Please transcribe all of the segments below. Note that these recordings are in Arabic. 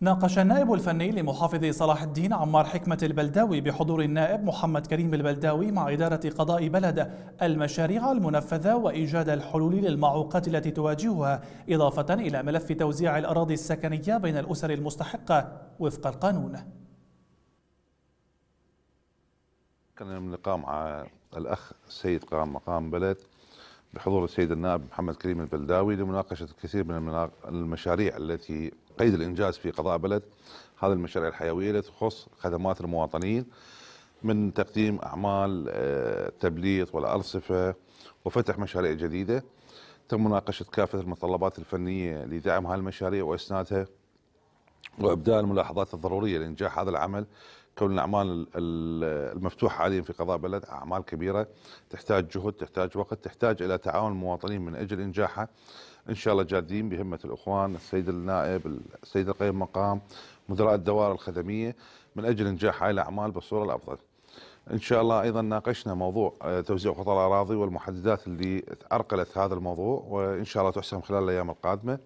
ناقش النائب الفني لمحافظ صلاح الدين عمار حكمة البلداوي بحضور النائب محمد كريم البلداوي مع إدارة قضاء بلده المشاريع المنفذة وإيجاد الحلول للمعوقات التي تواجهها إضافة إلى ملف توزيع الأراضي السكنية بين الأسر المستحقة وفق القانون كان لقاء مع الأخ السيد قام مقام بلد بحضور السيد النائب محمد كريم البلداوي لمناقشة الكثير من المشاريع التي قيد الإنجاز في قضاء بلد هذه المشاريع الحيوية التي تخص خدمات المواطنين من تقديم أعمال آه، تبليط والأرصفة وفتح مشاريع جديدة تم مناقشة كافة المتطلبات الفنية لدعم هذه المشاريع وإسنادها وابداء الملاحظات الضروريه لانجاح هذا العمل كون الاعمال المفتوحه حاليا في قضاء بلد اعمال كبيره تحتاج جهد تحتاج وقت تحتاج الى تعاون المواطنين من اجل انجاحها ان شاء الله جادين بهمه الاخوان السيد النائب السيد القيم مقام مدراء الدوائر الخدميه من اجل انجاح هاي الاعمال بالصوره الافضل. ان شاء الله ايضا ناقشنا موضوع آه، توزيع خطى الاراضي والمحددات اللي عرقلت هذا الموضوع وان شاء الله تحسم خلال الايام القادمه.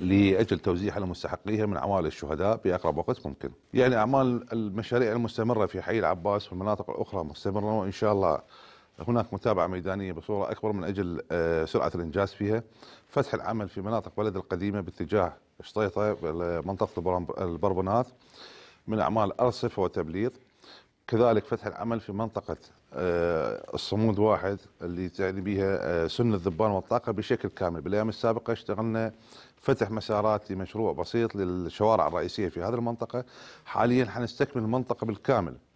لاجل توزيعها لمستحقيها من اعمال الشهداء باقرب وقت ممكن. يعني اعمال المشاريع المستمره في حي العباس والمناطق الاخرى مستمره وان شاء الله هناك متابعه ميدانيه بصوره اكبر من اجل آه، سرعه الانجاز فيها، فتح العمل في مناطق بلد القديمه باتجاه شطيطه منطقه البربنات من اعمال ارصفه وتبليط كذلك فتح العمل في منطقة آه، الصمود واحد اللي تعني بها آه، سن الذبان والطاقة بشكل كامل بالأيام السابقة اشتغلنا فتح مسارات لمشروع بسيط للشوارع الرئيسية في هذه المنطقة حاليا حنستكمل المنطقة بالكامل